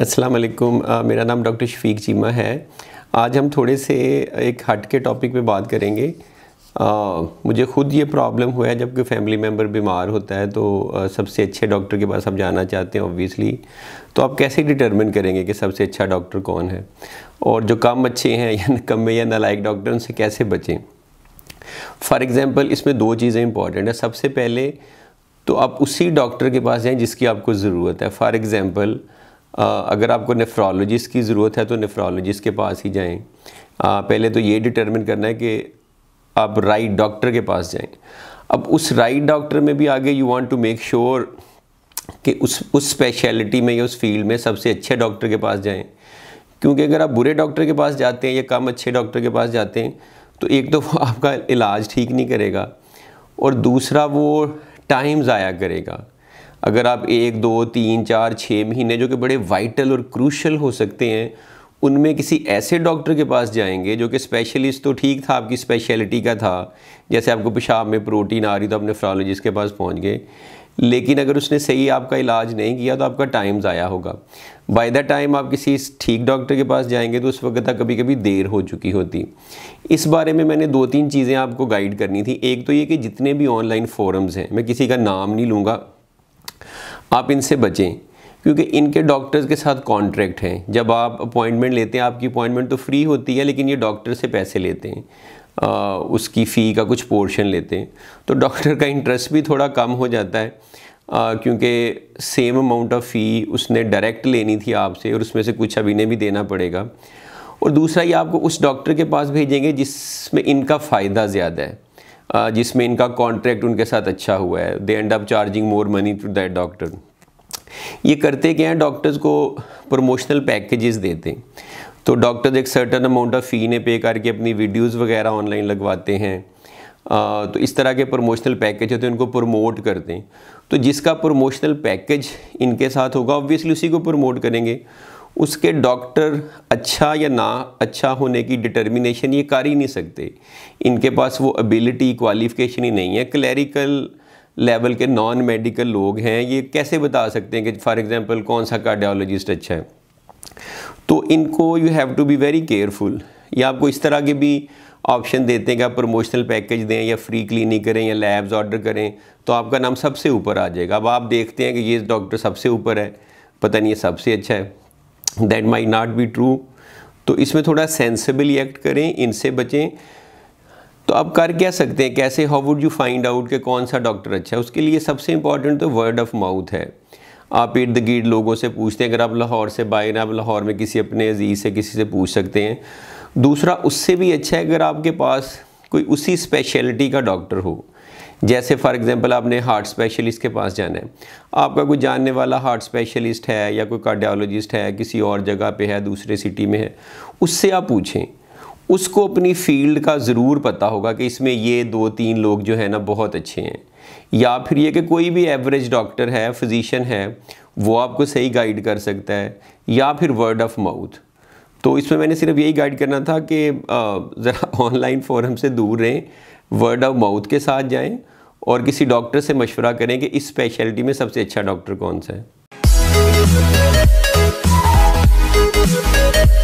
अस्सलाम वालेकुम मेरा नाम डॉक्टर शफीक चीमा है आज हम थोड़े से एक हट के टॉपिक पे बात करेंगे आ, मुझे ख़ुद ये प्रॉब्लम हुआ है जबकि फैमिली मेम्बर बीमार होता है तो आ, सबसे अच्छे डॉक्टर के पास आप जाना चाहते हैं ऑब्वियसली तो आप कैसे डिटर्मिन करेंगे कि सबसे अच्छा डॉक्टर कौन है और जो कम अच्छे हैं या कम में या नालायक डॉक्टर उनसे कैसे बचें फॉर एग्ज़ाम्पल इसमें दो चीज़ें इंपॉर्टेंट हैं सबसे पहले तो आप उसी डॉक्टर के पास जाएँ जिसकी आपको ज़रूरत है फॉर एग्ज़ाम्पल अगर आपको नेफ्रोलॉजिस्ट की ज़रूरत है तो नेफ्रोलॉजिस्ट के पास ही जाएं पहले तो ये डिटर्मिन करना है कि आप राइट डॉक्टर के पास जाएं अब उस राइट डॉक्टर में भी आगे you want to make sure कि उस उस स्पेशलिटी में या उस फील्ड में सबसे अच्छे डॉक्टर के पास जाएं क्योंकि अगर आप बुरे डॉक्टर के पास जाते हैं या कम अच्छे डॉक्टर के पास जाते हैं तो एक तो आपका इलाज ठीक नहीं करेगा और दूसरा वो टाइम ज़ाया करेगा अगर आप एक दो तीन चार छः महीने जो कि बड़े वाइटल और क्रूशल हो सकते हैं उनमें किसी ऐसे डॉक्टर के पास जाएंगे जो कि स्पेशलिस्ट तो ठीक था आपकी स्पेशलिटी का था जैसे आपको पेशाब में प्रोटीन आ रही तो आप नेफ्रोलॉजिस्ट के पास पहुंच गए लेकिन अगर उसने सही आपका इलाज नहीं किया तो आपका टाइम ज़ाया होगा बाय द टाइम आप किसी ठीक डॉक्टर के पास जाएंगे तो उस वक्त तक कभी कभी देर हो चुकी होती इस बारे में मैंने दो तीन चीज़ें आपको गाइड करनी थी एक तो ये कि जितने भी ऑनलाइन फोरम्स हैं मैं किसी का नाम नहीं लूँगा आप इनसे बचें क्योंकि इनके डॉक्टर्स के साथ कॉन्ट्रैक्ट है जब आप अपॉइंटमेंट लेते हैं आपकी अपॉइंटमेंट तो फ्री होती है लेकिन ये डॉक्टर से पैसे लेते हैं आ, उसकी फ़ी का कुछ पोर्शन लेते हैं तो डॉक्टर का इंटरेस्ट भी थोड़ा कम हो जाता है क्योंकि सेम अमाउंट ऑफ फ़ी उसने डायरेक्ट लेनी थी आपसे और उसमें से कुछ अभी ने भी देना पड़ेगा और दूसरा ये आपको उस डॉक्टर के पास भेजेंगे जिसमें इनका फ़ायदा ज़्यादा है Uh, जिसमें इनका कॉन्ट्रैक्ट उनके साथ अच्छा हुआ है they end up charging more money to that doctor ये करते क्या हैं डॉक्टर्स को प्रमोशनल पैकेजेस देते हैं तो डॉक्टर्स एक सर्टन अमाउंट ऑफ फ़ी ने पे करके अपनी वीडियोस वगैरह ऑनलाइन लगवाते हैं uh, तो इस तरह के प्रमोशनल पैकेज होते हैं उनको प्रमोट करते हैं तो जिसका प्रमोशनल पैकेज इनके साथ होगा ऑब्वियसली उसी को प्रमोट करेंगे उसके डॉक्टर अच्छा या ना अच्छा होने की डिटर्मिनेशन ये कर ही नहीं सकते इनके पास वो एबिलिटी क्वालिफिकेशन ही नहीं है क्लैरिकल लेवल के नॉन मेडिकल लोग हैं ये कैसे बता सकते हैं कि फॉर एग्ज़ाम्पल कौन सा कार्डियोलॉजिस्ट अच्छा है तो इनको you have to be very careful या आपको इस तरह के भी ऑप्शन देते हैं कि आप प्रमोशनल पैकेज दें या फ्री क्लिनिक करें या लैब्स ऑर्डर करें तो आपका नाम सबसे ऊपर आ जाएगा अब आप देखते हैं कि ये डॉक्टर सबसे ऊपर है पता नहीं ये सबसे अच्छा है that may not be true तो इसमें थोड़ा सेंसेबली एक्ट करें इनसे बचें तो आप कर क्या सकते हैं कैसे how would you find out कि कौन सा डॉक्टर अच्छा है उसके लिए सबसे इंपॉर्टेंट तो वर्ड ऑफ माउथ है आप इर्द गिर्द लोगों से पूछते हैं अगर आप लाहौर से बाहर आप लाहौर में किसी अपने अजीज़ से किसी से पूछ सकते हैं दूसरा उससे भी अच्छा है अगर आपके पास कोई उसी स्पेशलिटी का डॉक्टर हो जैसे फ़ॉर एग्ज़ाम्पल आपने हार्ट स्पेशलिस्ट के पास जाना है आपका कोई जानने वाला हार्ट स्पेशलिस्ट है या कोई कार्डियोलॉजिस्ट है किसी और जगह पे है दूसरे सिटी में है उससे आप पूछें उसको अपनी फील्ड का ज़रूर पता होगा कि इसमें ये दो तीन लोग जो है ना बहुत अच्छे हैं या फिर ये कि कोई भी एवरेज डॉक्टर है फिजिशन है वो आपको सही गाइड कर सकता है या फिर वर्ड ऑफ माउथ तो इसमें मैंने सिर्फ यही गाइड करना था कि ज़रा ऑनलाइन फोरम से दूर रहें वर्ड ऑफ माउथ के साथ जाएं और किसी डॉक्टर से मशवरा करें कि इस स्पेशलिटी में सबसे अच्छा डॉक्टर कौन सा है